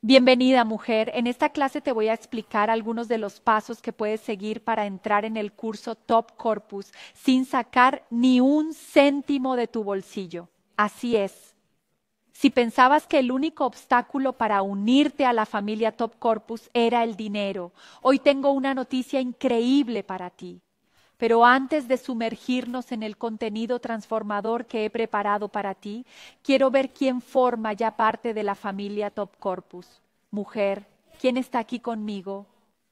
Bienvenida mujer, en esta clase te voy a explicar algunos de los pasos que puedes seguir para entrar en el curso Top Corpus sin sacar ni un céntimo de tu bolsillo. Así es. Si pensabas que el único obstáculo para unirte a la familia Top Corpus era el dinero, hoy tengo una noticia increíble para ti. Pero antes de sumergirnos en el contenido transformador que he preparado para ti, quiero ver quién forma ya parte de la familia Top Corpus. Mujer, ¿quién está aquí conmigo?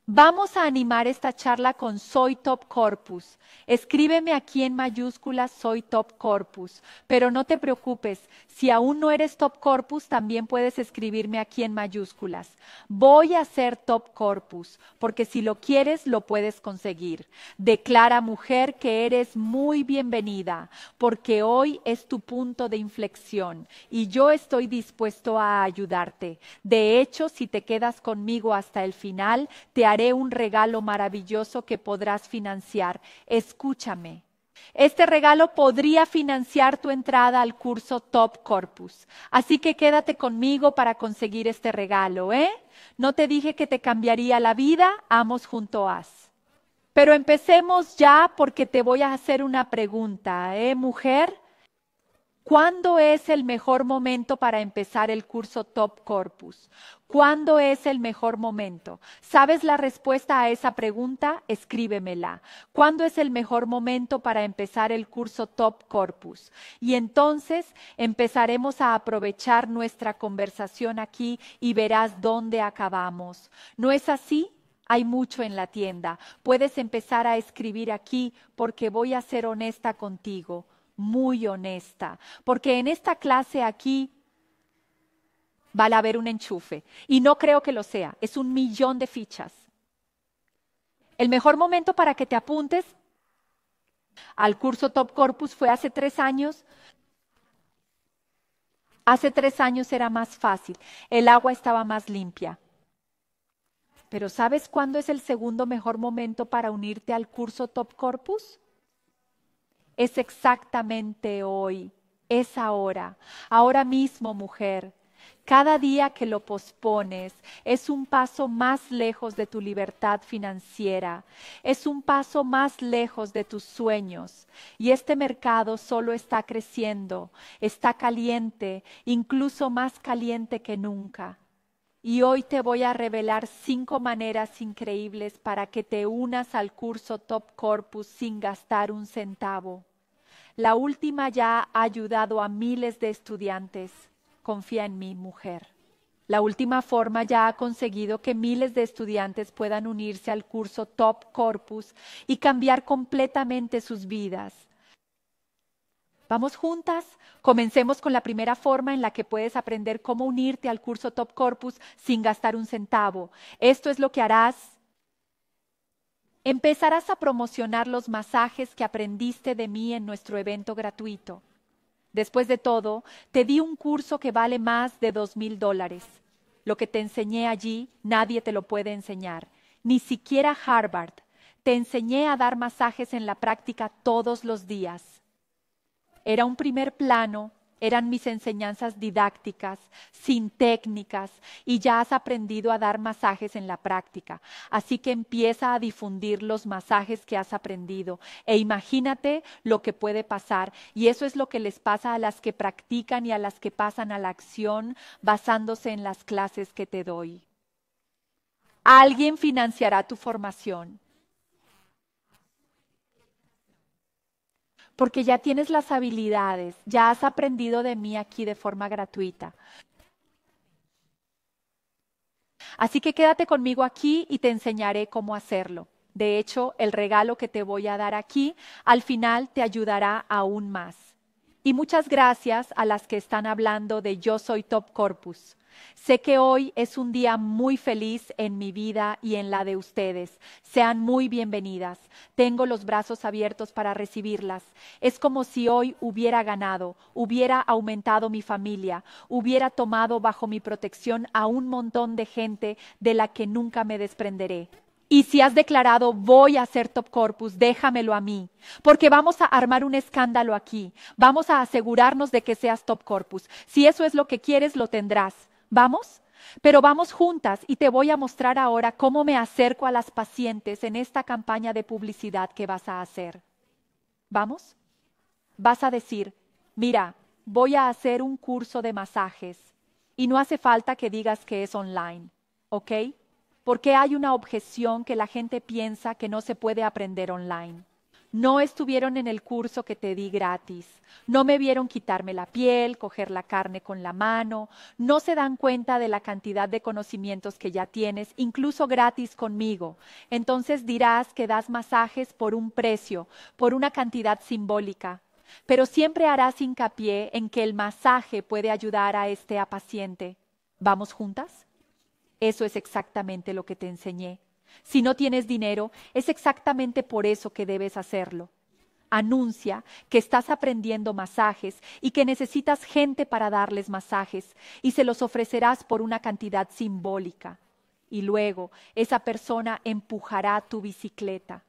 Vamos a animar esta charla con Soy Top Corpus. Escríbeme aquí en mayúsculas Soy Top Corpus. Pero no te preocupes, si aún no eres Top Corpus, también puedes escribirme aquí en mayúsculas. Voy a ser Top Corpus, porque si lo quieres, lo puedes conseguir. Declara, mujer, que eres muy bienvenida, porque hoy es tu punto de inflexión y yo estoy dispuesto a ayudarte. De hecho, si te quedas conmigo hasta el final, te haré haré un regalo maravilloso que podrás financiar. Escúchame. Este regalo podría financiar tu entrada al curso Top Corpus. Así que quédate conmigo para conseguir este regalo, ¿eh? No te dije que te cambiaría la vida, amos junto haz. Pero empecemos ya porque te voy a hacer una pregunta, ¿eh, mujer? ¿Cuándo es el mejor momento para empezar el curso Top Corpus? ¿Cuándo es el mejor momento? ¿Sabes la respuesta a esa pregunta? Escríbemela. ¿Cuándo es el mejor momento para empezar el curso Top Corpus? Y entonces empezaremos a aprovechar nuestra conversación aquí y verás dónde acabamos. ¿No es así? Hay mucho en la tienda. Puedes empezar a escribir aquí porque voy a ser honesta contigo, muy honesta, porque en esta clase aquí va a haber un enchufe. Y no creo que lo sea, es un millón de fichas. El mejor momento para que te apuntes al curso Top Corpus fue hace tres años. Hace tres años era más fácil, el agua estaba más limpia. Pero ¿sabes cuándo es el segundo mejor momento para unirte al curso Top Corpus? Es exactamente hoy, es ahora, ahora mismo mujer. Cada día que lo pospones es un paso más lejos de tu libertad financiera, es un paso más lejos de tus sueños. Y este mercado solo está creciendo, está caliente, incluso más caliente que nunca. Y hoy te voy a revelar cinco maneras increíbles para que te unas al curso Top Corpus sin gastar un centavo. La última ya ha ayudado a miles de estudiantes. Confía en mí, mujer. La última forma ya ha conseguido que miles de estudiantes puedan unirse al curso Top Corpus y cambiar completamente sus vidas. Vamos juntas, comencemos con la primera forma en la que puedes aprender cómo unirte al curso Top Corpus sin gastar un centavo. Esto es lo que harás. Empezarás a promocionar los masajes que aprendiste de mí en nuestro evento gratuito. Después de todo, te di un curso que vale más de dos mil dólares. Lo que te enseñé allí, nadie te lo puede enseñar, ni siquiera Harvard. Te enseñé a dar masajes en la práctica todos los días. Era un primer plano eran mis enseñanzas didácticas, sin técnicas, y ya has aprendido a dar masajes en la práctica. Así que empieza a difundir los masajes que has aprendido e imagínate lo que puede pasar. Y eso es lo que les pasa a las que practican y a las que pasan a la acción basándose en las clases que te doy. Alguien financiará tu formación. porque ya tienes las habilidades, ya has aprendido de mí aquí de forma gratuita. Así que quédate conmigo aquí y te enseñaré cómo hacerlo. De hecho, el regalo que te voy a dar aquí al final te ayudará aún más. Y muchas gracias a las que están hablando de Yo Soy Top Corpus. Sé que hoy es un día muy feliz en mi vida y en la de ustedes. Sean muy bienvenidas. Tengo los brazos abiertos para recibirlas. Es como si hoy hubiera ganado, hubiera aumentado mi familia, hubiera tomado bajo mi protección a un montón de gente de la que nunca me desprenderé. Y si has declarado, voy a ser top corpus, déjamelo a mí, porque vamos a armar un escándalo aquí, vamos a asegurarnos de que seas top corpus. Si eso es lo que quieres, lo tendrás. ¿Vamos? Pero vamos juntas y te voy a mostrar ahora cómo me acerco a las pacientes en esta campaña de publicidad que vas a hacer. ¿Vamos? Vas a decir, mira, voy a hacer un curso de masajes y no hace falta que digas que es online, ¿ok? porque hay una objeción que la gente piensa que no se puede aprender online. No estuvieron en el curso que te di gratis, no me vieron quitarme la piel, coger la carne con la mano, no se dan cuenta de la cantidad de conocimientos que ya tienes, incluso gratis conmigo. Entonces dirás que das masajes por un precio, por una cantidad simbólica, pero siempre harás hincapié en que el masaje puede ayudar a este a paciente. ¿Vamos juntas? Eso es exactamente lo que te enseñé. Si no tienes dinero, es exactamente por eso que debes hacerlo. Anuncia que estás aprendiendo masajes y que necesitas gente para darles masajes y se los ofrecerás por una cantidad simbólica. Y luego esa persona empujará tu bicicleta.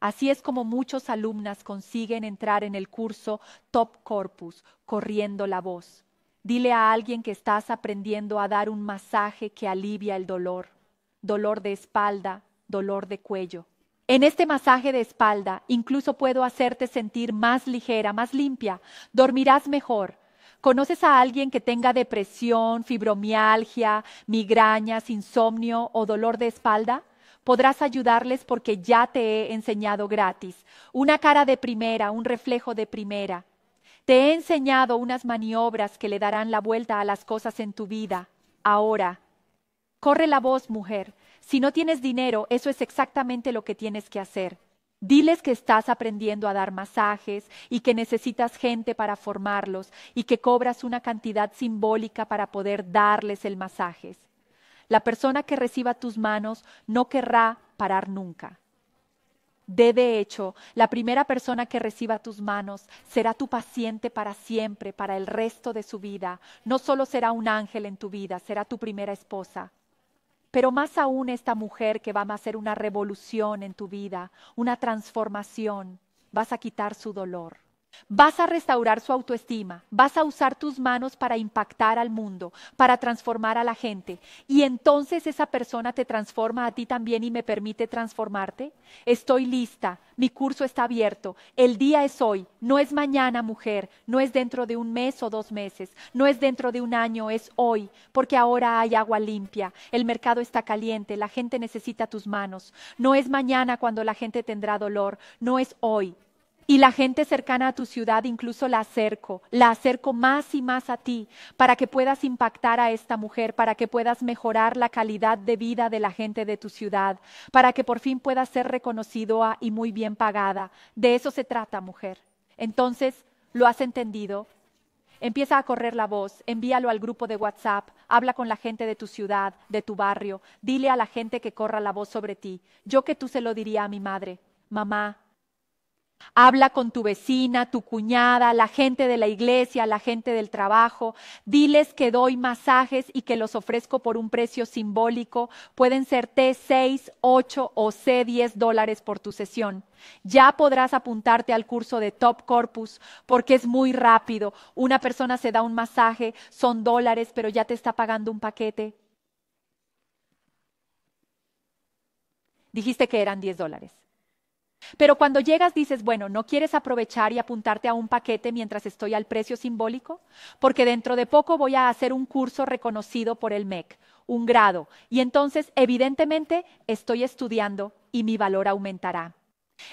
Así es como muchos alumnas consiguen entrar en el curso Top Corpus, corriendo la voz. Dile a alguien que estás aprendiendo a dar un masaje que alivia el dolor, dolor de espalda, dolor de cuello. En este masaje de espalda incluso puedo hacerte sentir más ligera, más limpia, dormirás mejor. ¿Conoces a alguien que tenga depresión, fibromialgia, migrañas, insomnio o dolor de espalda? podrás ayudarles porque ya te he enseñado gratis. Una cara de primera, un reflejo de primera. Te he enseñado unas maniobras que le darán la vuelta a las cosas en tu vida. Ahora, corre la voz, mujer. Si no tienes dinero, eso es exactamente lo que tienes que hacer. Diles que estás aprendiendo a dar masajes y que necesitas gente para formarlos y que cobras una cantidad simbólica para poder darles el masaje. La persona que reciba tus manos no querrá parar nunca. De, hecho, la primera persona que reciba tus manos será tu paciente para siempre, para el resto de su vida. No solo será un ángel en tu vida, será tu primera esposa. Pero más aún esta mujer que va a hacer una revolución en tu vida, una transformación, vas a quitar su dolor. Vas a restaurar su autoestima, vas a usar tus manos para impactar al mundo, para transformar a la gente. Y entonces esa persona te transforma a ti también y me permite transformarte. Estoy lista, mi curso está abierto, el día es hoy, no es mañana mujer, no es dentro de un mes o dos meses, no es dentro de un año, es hoy, porque ahora hay agua limpia, el mercado está caliente, la gente necesita tus manos. No es mañana cuando la gente tendrá dolor, no es hoy, y la gente cercana a tu ciudad incluso la acerco, la acerco más y más a ti, para que puedas impactar a esta mujer, para que puedas mejorar la calidad de vida de la gente de tu ciudad, para que por fin puedas ser reconocida y muy bien pagada. De eso se trata, mujer. Entonces, ¿lo has entendido? Empieza a correr la voz, envíalo al grupo de WhatsApp, habla con la gente de tu ciudad, de tu barrio, dile a la gente que corra la voz sobre ti. Yo que tú se lo diría a mi madre, mamá, Habla con tu vecina, tu cuñada, la gente de la iglesia, la gente del trabajo. Diles que doy masajes y que los ofrezco por un precio simbólico. Pueden ser T6, 8 o C10 dólares por tu sesión. Ya podrás apuntarte al curso de Top Corpus porque es muy rápido. Una persona se da un masaje, son dólares, pero ya te está pagando un paquete. Dijiste que eran 10 dólares. Pero cuando llegas dices, bueno, ¿no quieres aprovechar y apuntarte a un paquete mientras estoy al precio simbólico? Porque dentro de poco voy a hacer un curso reconocido por el MEC, un grado, y entonces evidentemente estoy estudiando y mi valor aumentará.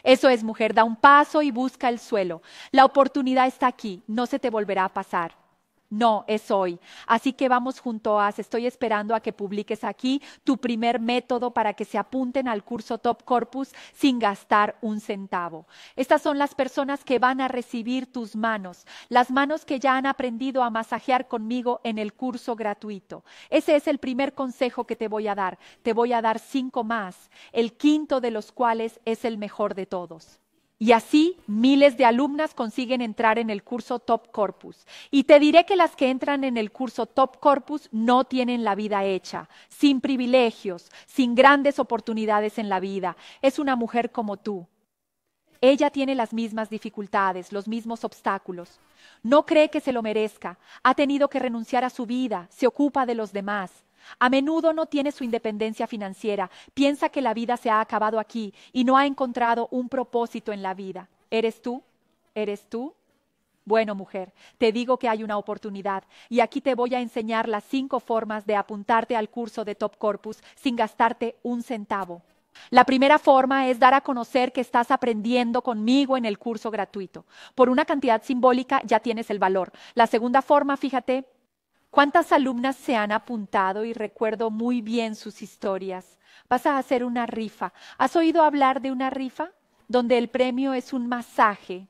Eso es, mujer, da un paso y busca el suelo. La oportunidad está aquí, no se te volverá a pasar. No, es hoy. Así que vamos junto a, estoy esperando a que publiques aquí tu primer método para que se apunten al curso Top Corpus sin gastar un centavo. Estas son las personas que van a recibir tus manos, las manos que ya han aprendido a masajear conmigo en el curso gratuito. Ese es el primer consejo que te voy a dar. Te voy a dar cinco más, el quinto de los cuales es el mejor de todos. Y así miles de alumnas consiguen entrar en el curso Top Corpus. Y te diré que las que entran en el curso Top Corpus no tienen la vida hecha, sin privilegios, sin grandes oportunidades en la vida. Es una mujer como tú. Ella tiene las mismas dificultades, los mismos obstáculos. No cree que se lo merezca. Ha tenido que renunciar a su vida, se ocupa de los demás. A menudo no tiene su independencia financiera, piensa que la vida se ha acabado aquí y no ha encontrado un propósito en la vida. ¿Eres tú? ¿Eres tú? Bueno, mujer, te digo que hay una oportunidad y aquí te voy a enseñar las cinco formas de apuntarte al curso de Top Corpus sin gastarte un centavo. La primera forma es dar a conocer que estás aprendiendo conmigo en el curso gratuito. Por una cantidad simbólica ya tienes el valor. La segunda forma, fíjate, ¿Cuántas alumnas se han apuntado y recuerdo muy bien sus historias? Vas a hacer una rifa. ¿Has oído hablar de una rifa? Donde el premio es un masaje.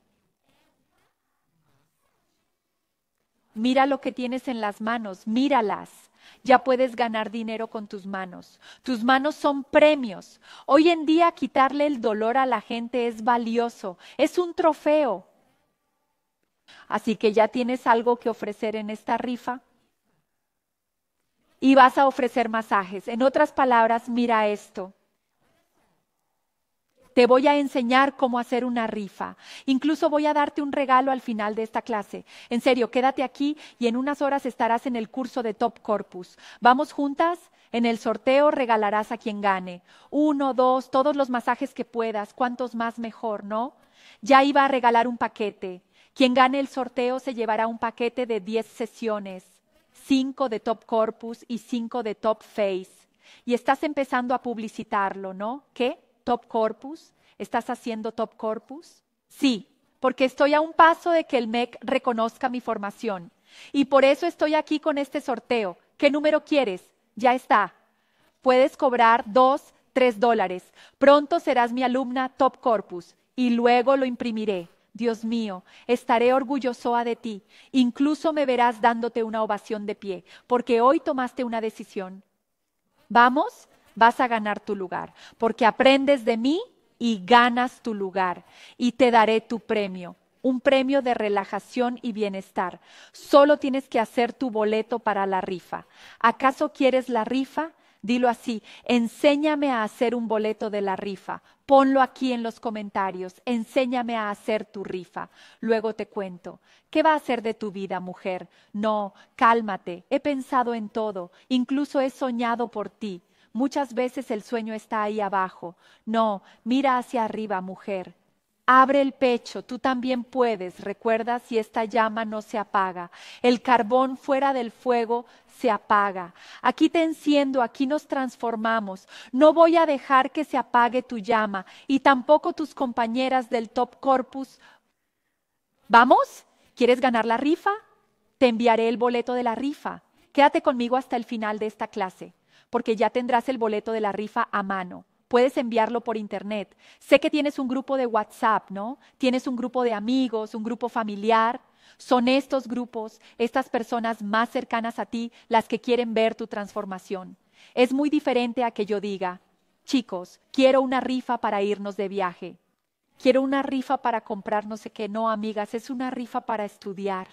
Mira lo que tienes en las manos, míralas. Ya puedes ganar dinero con tus manos. Tus manos son premios. Hoy en día quitarle el dolor a la gente es valioso, es un trofeo. Así que ya tienes algo que ofrecer en esta rifa y vas a ofrecer masajes. En otras palabras, mira esto. Te voy a enseñar cómo hacer una rifa. Incluso voy a darte un regalo al final de esta clase. En serio, quédate aquí y en unas horas estarás en el curso de Top Corpus. Vamos juntas. En el sorteo regalarás a quien gane. Uno, dos, todos los masajes que puedas. Cuantos más mejor, ¿no? Ya iba a regalar un paquete. Quien gane el sorteo se llevará un paquete de 10 sesiones cinco de Top Corpus y cinco de Top Face. Y estás empezando a publicitarlo, ¿no? ¿Qué? Top Corpus. ¿Estás haciendo Top Corpus? Sí, porque estoy a un paso de que el MEC reconozca mi formación. Y por eso estoy aquí con este sorteo. ¿Qué número quieres? Ya está. Puedes cobrar dos, tres dólares. Pronto serás mi alumna Top Corpus y luego lo imprimiré. Dios mío, estaré orgulloso de ti, incluso me verás dándote una ovación de pie, porque hoy tomaste una decisión. Vamos, vas a ganar tu lugar, porque aprendes de mí y ganas tu lugar, y te daré tu premio, un premio de relajación y bienestar. Solo tienes que hacer tu boleto para la rifa. ¿Acaso quieres la rifa? Dilo así, enséñame a hacer un boleto de la rifa. Ponlo aquí en los comentarios, enséñame a hacer tu rifa. Luego te cuento. ¿Qué va a hacer de tu vida, mujer? No, cálmate, he pensado en todo, incluso he soñado por ti. Muchas veces el sueño está ahí abajo. No, mira hacia arriba, mujer. Abre el pecho, tú también puedes, recuerda si esta llama no se apaga. El carbón fuera del fuego se apaga. Aquí te enciendo, aquí nos transformamos. No voy a dejar que se apague tu llama y tampoco tus compañeras del Top Corpus. ¿Vamos? ¿Quieres ganar la rifa? Te enviaré el boleto de la rifa. Quédate conmigo hasta el final de esta clase, porque ya tendrás el boleto de la rifa a mano puedes enviarlo por internet. Sé que tienes un grupo de WhatsApp, ¿no? Tienes un grupo de amigos, un grupo familiar. Son estos grupos, estas personas más cercanas a ti, las que quieren ver tu transformación. Es muy diferente a que yo diga, chicos, quiero una rifa para irnos de viaje. Quiero una rifa para comprar no sé qué. No, amigas, es una rifa para estudiar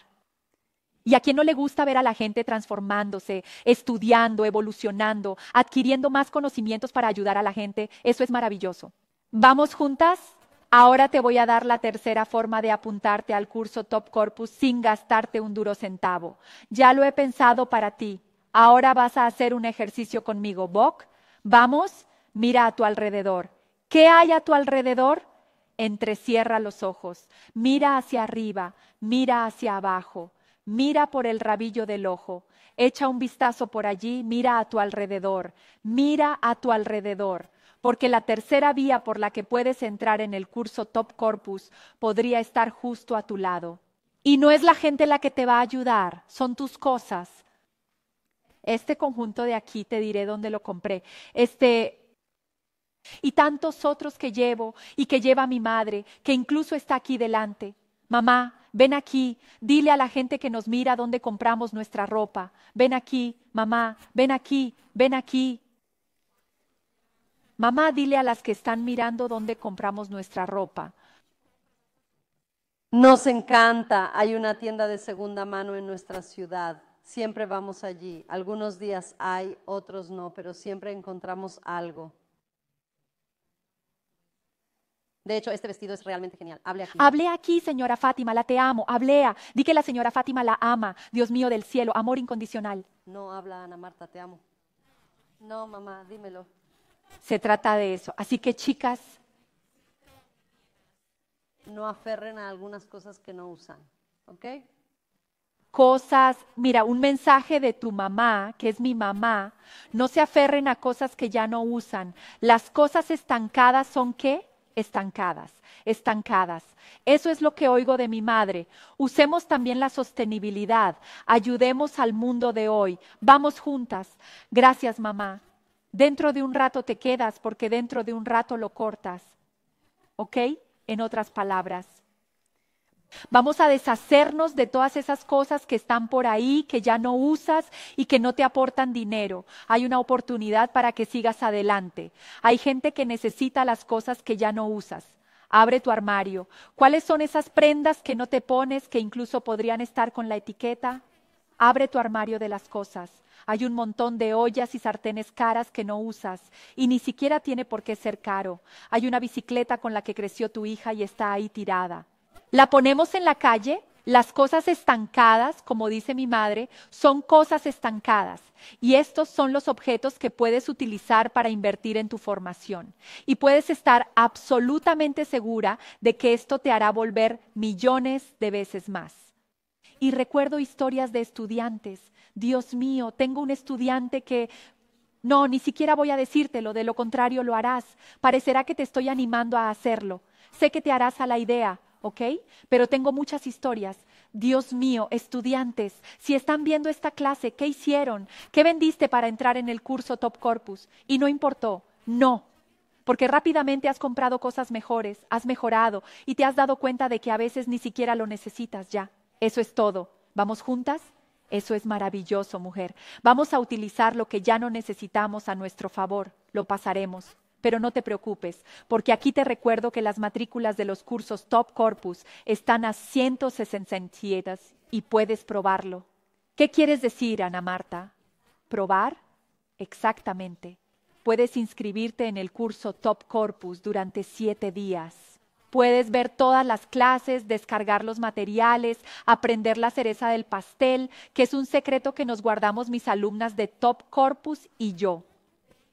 ¿Y a quién no le gusta ver a la gente transformándose, estudiando, evolucionando, adquiriendo más conocimientos para ayudar a la gente? Eso es maravilloso. ¿Vamos juntas? Ahora te voy a dar la tercera forma de apuntarte al curso Top Corpus sin gastarte un duro centavo. Ya lo he pensado para ti. Ahora vas a hacer un ejercicio conmigo, Bok. Vamos, mira a tu alrededor. ¿Qué hay a tu alrededor? Entrecierra los ojos, mira hacia arriba, mira hacia abajo mira por el rabillo del ojo, echa un vistazo por allí, mira a tu alrededor, mira a tu alrededor, porque la tercera vía por la que puedes entrar en el curso Top Corpus podría estar justo a tu lado. Y no es la gente la que te va a ayudar, son tus cosas. Este conjunto de aquí te diré dónde lo compré. Este y tantos otros que llevo y que lleva mi madre, que incluso está aquí delante. Mamá, ven aquí, dile a la gente que nos mira dónde compramos nuestra ropa, ven aquí, mamá, ven aquí, ven aquí. Mamá, dile a las que están mirando dónde compramos nuestra ropa. Nos encanta, hay una tienda de segunda mano en nuestra ciudad, siempre vamos allí, algunos días hay, otros no, pero siempre encontramos algo. De hecho, este vestido es realmente genial. Hable aquí. señora Fátima, la te amo. Hablea. Di que la señora Fátima la ama. Dios mío del cielo, amor incondicional. No habla Ana Marta, te amo. No, mamá, dímelo. Se trata de eso. Así que, chicas. No aferren a algunas cosas que no usan. ¿Ok? Cosas, mira, un mensaje de tu mamá, que es mi mamá, no se aferren a cosas que ya no usan. Las cosas estancadas son qué? estancadas, estancadas. Eso es lo que oigo de mi madre. Usemos también la sostenibilidad, ayudemos al mundo de hoy. Vamos juntas. Gracias, mamá. Dentro de un rato te quedas porque dentro de un rato lo cortas. ¿Ok? En otras palabras. Vamos a deshacernos de todas esas cosas que están por ahí, que ya no usas y que no te aportan dinero. Hay una oportunidad para que sigas adelante. Hay gente que necesita las cosas que ya no usas. Abre tu armario. ¿Cuáles son esas prendas que no te pones, que incluso podrían estar con la etiqueta? Abre tu armario de las cosas. Hay un montón de ollas y sartenes caras que no usas y ni siquiera tiene por qué ser caro. Hay una bicicleta con la que creció tu hija y está ahí tirada. La ponemos en la calle, las cosas estancadas, como dice mi madre, son cosas estancadas y estos son los objetos que puedes utilizar para invertir en tu formación. Y puedes estar absolutamente segura de que esto te hará volver millones de veces más. Y recuerdo historias de estudiantes. Dios mío, tengo un estudiante que no, ni siquiera voy a decírtelo, de lo contrario lo harás. Parecerá que te estoy animando a hacerlo. Sé que te harás a la idea. ¿ok? Pero tengo muchas historias. Dios mío, estudiantes, si están viendo esta clase, ¿qué hicieron? ¿Qué vendiste para entrar en el curso Top Corpus? Y no importó, no, porque rápidamente has comprado cosas mejores, has mejorado y te has dado cuenta de que a veces ni siquiera lo necesitas ya. Eso es todo. ¿Vamos juntas? Eso es maravilloso, mujer. Vamos a utilizar lo que ya no necesitamos a nuestro favor. Lo pasaremos. Pero no te preocupes, porque aquí te recuerdo que las matrículas de los cursos Top Corpus están a 167 y puedes probarlo. ¿Qué quieres decir, Ana Marta? ¿Probar? Exactamente. Puedes inscribirte en el curso Top Corpus durante siete días. Puedes ver todas las clases, descargar los materiales, aprender la cereza del pastel, que es un secreto que nos guardamos mis alumnas de Top Corpus y yo.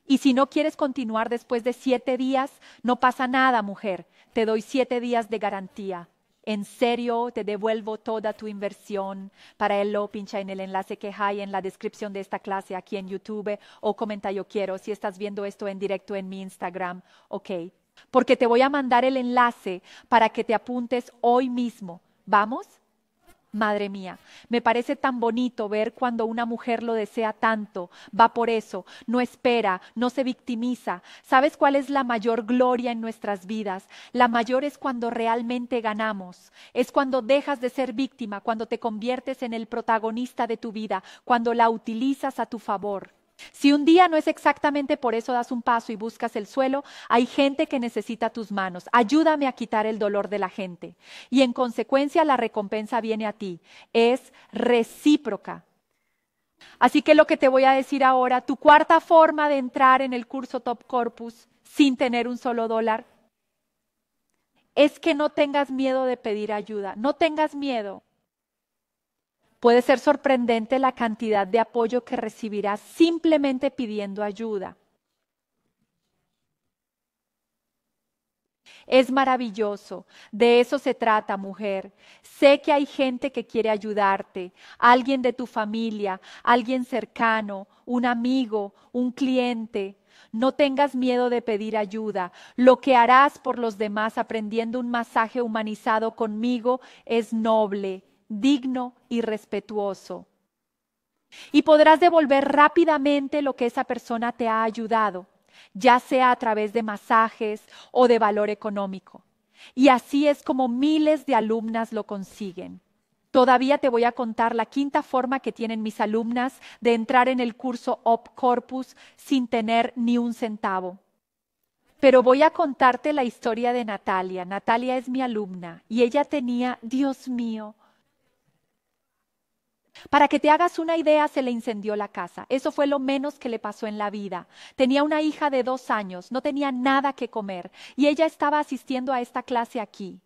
Y si no quieres continuar después de siete días, no pasa nada, mujer. Te doy siete días de garantía. En serio, te devuelvo toda tu inversión. Para ello, pincha en el enlace que hay en la descripción de esta clase aquí en YouTube o comenta yo quiero si estás viendo esto en directo en mi Instagram. Ok, porque te voy a mandar el enlace para que te apuntes hoy mismo. ¿Vamos? Madre mía, me parece tan bonito ver cuando una mujer lo desea tanto, va por eso, no espera, no se victimiza. ¿Sabes cuál es la mayor gloria en nuestras vidas? La mayor es cuando realmente ganamos, es cuando dejas de ser víctima, cuando te conviertes en el protagonista de tu vida, cuando la utilizas a tu favor. Si un día no es exactamente por eso das un paso y buscas el suelo, hay gente que necesita tus manos. Ayúdame a quitar el dolor de la gente. Y en consecuencia la recompensa viene a ti. Es recíproca. Así que lo que te voy a decir ahora, tu cuarta forma de entrar en el curso Top Corpus sin tener un solo dólar, es que no tengas miedo de pedir ayuda. No tengas miedo. Puede ser sorprendente la cantidad de apoyo que recibirás simplemente pidiendo ayuda. Es maravilloso. De eso se trata, mujer. Sé que hay gente que quiere ayudarte, alguien de tu familia, alguien cercano, un amigo, un cliente. No tengas miedo de pedir ayuda. Lo que harás por los demás aprendiendo un masaje humanizado conmigo es noble, digno y respetuoso. Y podrás devolver rápidamente lo que esa persona te ha ayudado, ya sea a través de masajes o de valor económico. Y así es como miles de alumnas lo consiguen. Todavía te voy a contar la quinta forma que tienen mis alumnas de entrar en el curso Op Corpus sin tener ni un centavo. Pero voy a contarte la historia de Natalia. Natalia es mi alumna y ella tenía, Dios mío, para que te hagas una idea, se le incendió la casa. Eso fue lo menos que le pasó en la vida. Tenía una hija de dos años, no tenía nada que comer y ella estaba asistiendo a esta clase aquí.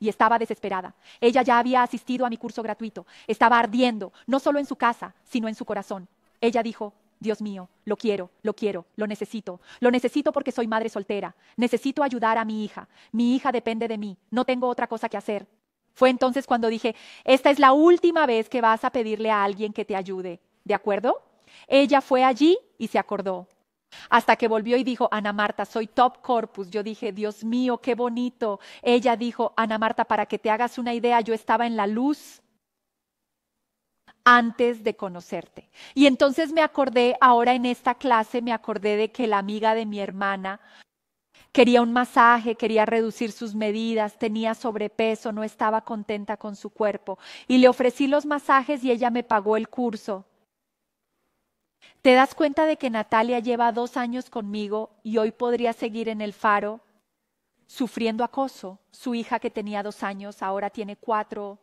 Y estaba desesperada. Ella ya había asistido a mi curso gratuito. Estaba ardiendo, no solo en su casa, sino en su corazón. Ella dijo, Dios mío, lo quiero, lo quiero, lo necesito. Lo necesito porque soy madre soltera. Necesito ayudar a mi hija. Mi hija depende de mí. No tengo otra cosa que hacer. Fue entonces cuando dije, esta es la última vez que vas a pedirle a alguien que te ayude, ¿de acuerdo? Ella fue allí y se acordó. Hasta que volvió y dijo, Ana Marta, soy top corpus. Yo dije, Dios mío, qué bonito. Ella dijo, Ana Marta, para que te hagas una idea, yo estaba en la luz antes de conocerte. Y entonces me acordé, ahora en esta clase me acordé de que la amiga de mi hermana Quería un masaje, quería reducir sus medidas, tenía sobrepeso, no estaba contenta con su cuerpo. Y le ofrecí los masajes y ella me pagó el curso. ¿Te das cuenta de que Natalia lleva dos años conmigo y hoy podría seguir en el faro sufriendo acoso? Su hija que tenía dos años ahora tiene cuatro.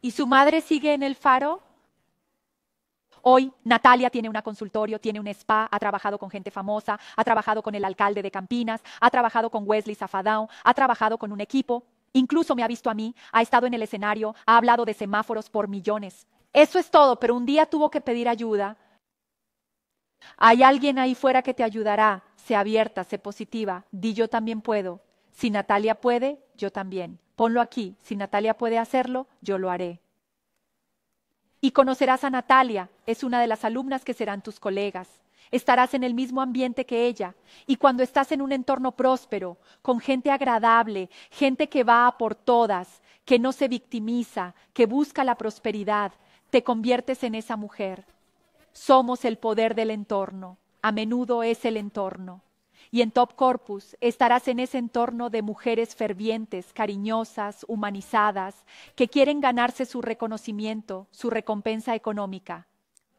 ¿Y su madre sigue en el faro? Hoy Natalia tiene un consultorio, tiene un spa, ha trabajado con gente famosa, ha trabajado con el alcalde de Campinas, ha trabajado con Wesley Safadao, ha trabajado con un equipo, incluso me ha visto a mí, ha estado en el escenario, ha hablado de semáforos por millones. Eso es todo, pero un día tuvo que pedir ayuda. Hay alguien ahí fuera que te ayudará. Sé abierta, sé positiva. Di yo también puedo. Si Natalia puede, yo también. Ponlo aquí. Si Natalia puede hacerlo, yo lo haré. Y conocerás a Natalia, es una de las alumnas que serán tus colegas. Estarás en el mismo ambiente que ella. Y cuando estás en un entorno próspero, con gente agradable, gente que va por todas, que no se victimiza, que busca la prosperidad, te conviertes en esa mujer. Somos el poder del entorno. A menudo es el entorno. Y en Top Corpus estarás en ese entorno de mujeres fervientes, cariñosas, humanizadas, que quieren ganarse su reconocimiento, su recompensa económica.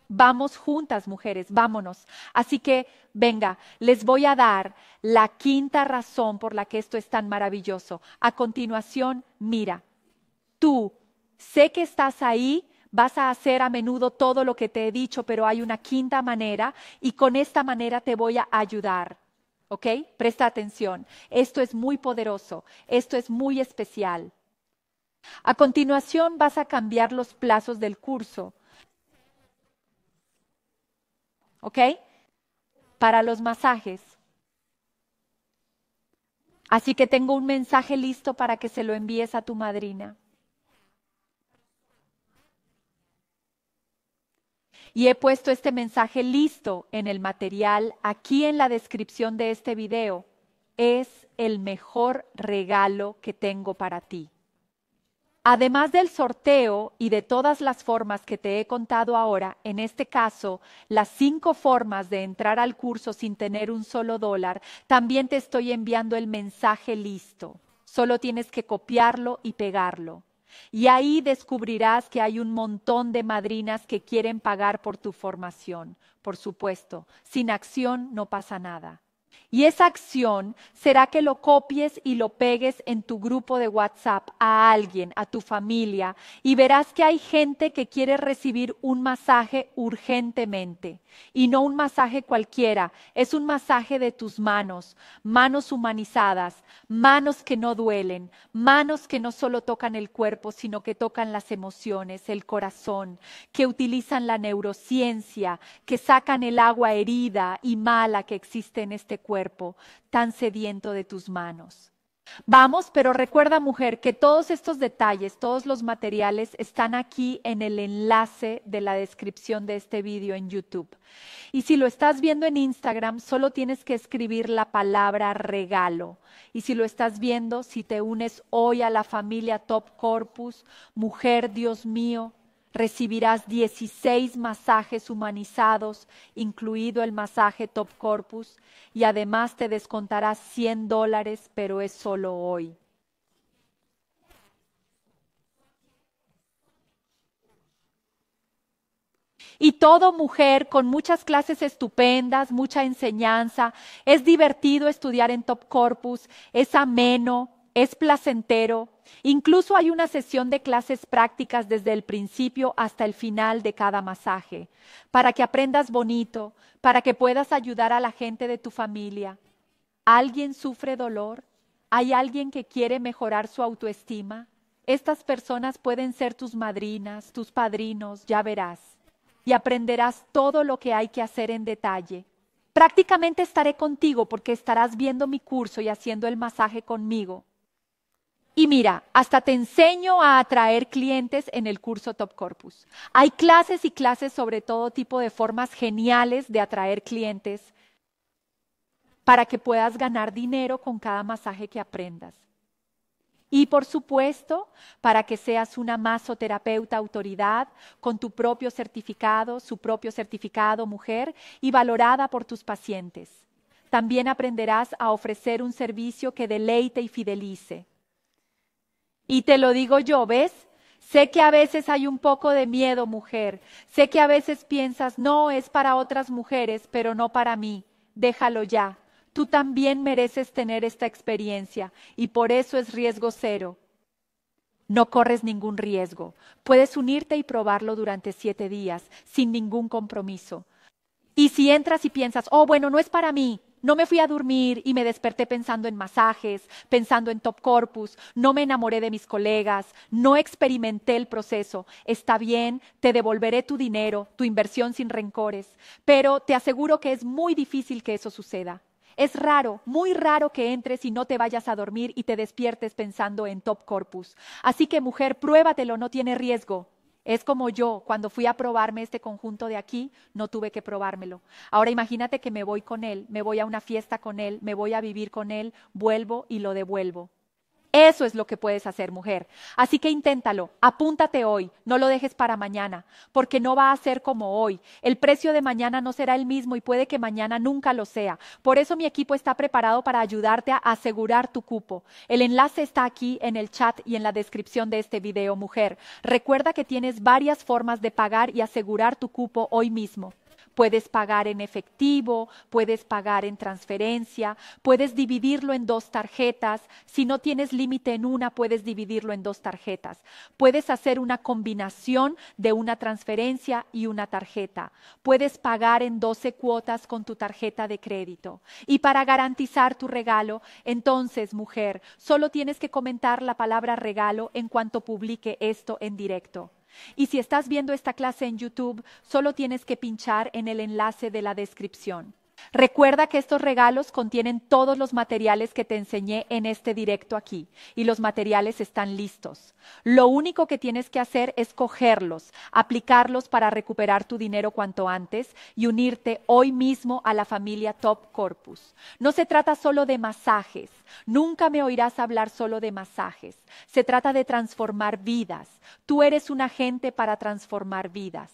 Vamos juntas, mujeres, vámonos. Así que, venga, les voy a dar la quinta razón por la que esto es tan maravilloso. A continuación, mira, tú, sé que estás ahí, vas a hacer a menudo todo lo que te he dicho, pero hay una quinta manera y con esta manera te voy a ayudar. ¿Ok? Presta atención. Esto es muy poderoso. Esto es muy especial. A continuación vas a cambiar los plazos del curso. ¿Ok? Para los masajes. Así que tengo un mensaje listo para que se lo envíes a tu madrina. Y he puesto este mensaje listo en el material aquí en la descripción de este video. Es el mejor regalo que tengo para ti. Además del sorteo y de todas las formas que te he contado ahora, en este caso, las cinco formas de entrar al curso sin tener un solo dólar, también te estoy enviando el mensaje listo. Solo tienes que copiarlo y pegarlo. Y ahí descubrirás que hay un montón de madrinas que quieren pagar por tu formación. Por supuesto, sin acción no pasa nada. Y esa acción será que lo copies y lo pegues en tu grupo de WhatsApp a alguien, a tu familia, y verás que hay gente que quiere recibir un masaje urgentemente. Y no un masaje cualquiera, es un masaje de tus manos, manos humanizadas, manos que no duelen, manos que no solo tocan el cuerpo, sino que tocan las emociones, el corazón, que utilizan la neurociencia, que sacan el agua herida y mala que existe en este cuerpo tan sediento de tus manos. Vamos, pero recuerda mujer que todos estos detalles, todos los materiales están aquí en el enlace de la descripción de este video en YouTube. Y si lo estás viendo en Instagram, solo tienes que escribir la palabra regalo. Y si lo estás viendo, si te unes hoy a la familia Top Corpus, mujer, Dios mío, recibirás 16 masajes humanizados, incluido el masaje Top Corpus, y además te descontarás 100 dólares, pero es solo hoy. Y todo mujer con muchas clases estupendas, mucha enseñanza, es divertido estudiar en Top Corpus, es ameno, es placentero. Incluso hay una sesión de clases prácticas desde el principio hasta el final de cada masaje, para que aprendas bonito, para que puedas ayudar a la gente de tu familia. ¿Alguien sufre dolor? ¿Hay alguien que quiere mejorar su autoestima? Estas personas pueden ser tus madrinas, tus padrinos, ya verás. Y aprenderás todo lo que hay que hacer en detalle. Prácticamente estaré contigo porque estarás viendo mi curso y haciendo el masaje conmigo. Y mira, hasta te enseño a atraer clientes en el curso Top Corpus. Hay clases y clases sobre todo tipo de formas geniales de atraer clientes para que puedas ganar dinero con cada masaje que aprendas. Y por supuesto, para que seas una masoterapeuta autoridad con tu propio certificado, su propio certificado mujer y valorada por tus pacientes. También aprenderás a ofrecer un servicio que deleite y fidelice y te lo digo yo, ¿ves? Sé que a veces hay un poco de miedo, mujer. Sé que a veces piensas, no, es para otras mujeres, pero no para mí. Déjalo ya. Tú también mereces tener esta experiencia y por eso es riesgo cero. No corres ningún riesgo. Puedes unirte y probarlo durante siete días sin ningún compromiso. Y si entras y piensas, oh, bueno, no es para mí, no me fui a dormir y me desperté pensando en masajes, pensando en top corpus, no me enamoré de mis colegas, no experimenté el proceso. Está bien, te devolveré tu dinero, tu inversión sin rencores, pero te aseguro que es muy difícil que eso suceda. Es raro, muy raro que entres y no te vayas a dormir y te despiertes pensando en top corpus. Así que mujer, pruébatelo, no tiene riesgo. Es como yo, cuando fui a probarme este conjunto de aquí, no tuve que probármelo. Ahora imagínate que me voy con él, me voy a una fiesta con él, me voy a vivir con él, vuelvo y lo devuelvo. Eso es lo que puedes hacer, mujer. Así que inténtalo, apúntate hoy, no lo dejes para mañana, porque no va a ser como hoy. El precio de mañana no será el mismo y puede que mañana nunca lo sea. Por eso mi equipo está preparado para ayudarte a asegurar tu cupo. El enlace está aquí en el chat y en la descripción de este video, mujer. Recuerda que tienes varias formas de pagar y asegurar tu cupo hoy mismo. Puedes pagar en efectivo, puedes pagar en transferencia, puedes dividirlo en dos tarjetas. Si no tienes límite en una, puedes dividirlo en dos tarjetas. Puedes hacer una combinación de una transferencia y una tarjeta. Puedes pagar en 12 cuotas con tu tarjeta de crédito. Y para garantizar tu regalo, entonces, mujer, solo tienes que comentar la palabra regalo en cuanto publique esto en directo. Y si estás viendo esta clase en YouTube, solo tienes que pinchar en el enlace de la descripción. Recuerda que estos regalos contienen todos los materiales que te enseñé en este directo aquí y los materiales están listos. Lo único que tienes que hacer es cogerlos, aplicarlos para recuperar tu dinero cuanto antes y unirte hoy mismo a la familia Top Corpus. No se trata solo de masajes, nunca me oirás hablar solo de masajes. Se trata de transformar vidas. Tú eres un agente para transformar vidas.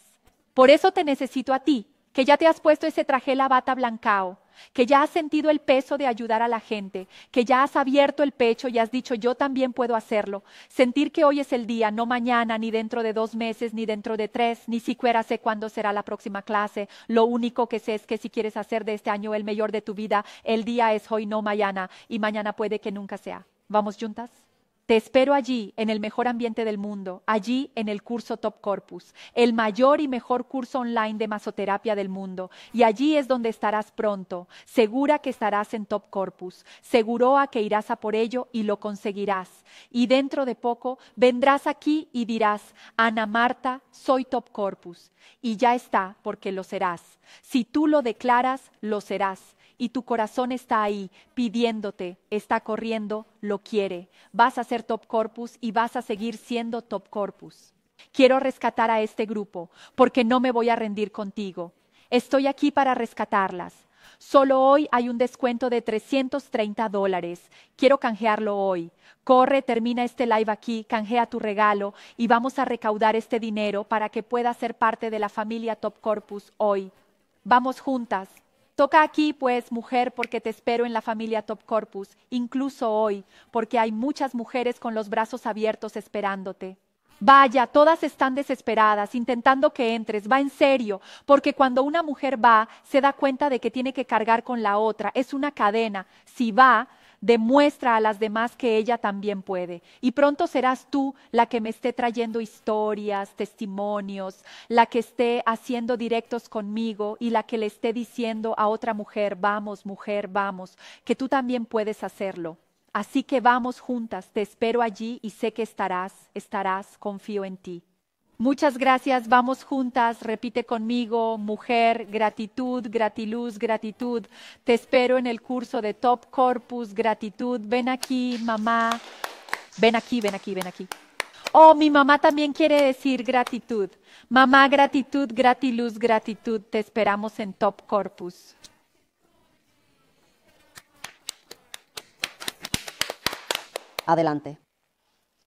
Por eso te necesito a ti que ya te has puesto ese traje la bata blancao, que ya has sentido el peso de ayudar a la gente, que ya has abierto el pecho y has dicho yo también puedo hacerlo, sentir que hoy es el día, no mañana, ni dentro de dos meses, ni dentro de tres, ni siquiera sé cuándo será la próxima clase, lo único que sé es que si quieres hacer de este año el mejor de tu vida, el día es hoy, no mañana, y mañana puede que nunca sea. ¿Vamos juntas? Te espero allí, en el mejor ambiente del mundo, allí en el curso Top Corpus, el mayor y mejor curso online de masoterapia del mundo. Y allí es donde estarás pronto, segura que estarás en Top Corpus, seguro a que irás a por ello y lo conseguirás. Y dentro de poco vendrás aquí y dirás, Ana Marta, soy Top Corpus. Y ya está, porque lo serás. Si tú lo declaras, lo serás y tu corazón está ahí pidiéndote, está corriendo, lo quiere. Vas a ser top corpus y vas a seguir siendo top corpus. Quiero rescatar a este grupo porque no me voy a rendir contigo. Estoy aquí para rescatarlas. Solo hoy hay un descuento de 330 dólares. Quiero canjearlo hoy. Corre, termina este live aquí, canjea tu regalo y vamos a recaudar este dinero para que puedas ser parte de la familia Top Corpus hoy. Vamos juntas. Toca aquí, pues, mujer, porque te espero en la familia Top Corpus, incluso hoy, porque hay muchas mujeres con los brazos abiertos esperándote. Vaya, todas están desesperadas, intentando que entres, va en serio, porque cuando una mujer va, se da cuenta de que tiene que cargar con la otra, es una cadena. Si va, demuestra a las demás que ella también puede. Y pronto serás tú la que me esté trayendo historias, testimonios, la que esté haciendo directos conmigo y la que le esté diciendo a otra mujer, vamos, mujer, vamos, que tú también puedes hacerlo. Así que vamos juntas, te espero allí y sé que estarás, estarás, confío en ti. Muchas gracias, vamos juntas, repite conmigo, mujer, gratitud, gratiluz, gratitud. Te espero en el curso de Top Corpus, gratitud. Ven aquí, mamá. Ven aquí, ven aquí, ven aquí. Oh, mi mamá también quiere decir gratitud. Mamá, gratitud, gratiluz, gratitud. Te esperamos en Top Corpus. Adelante.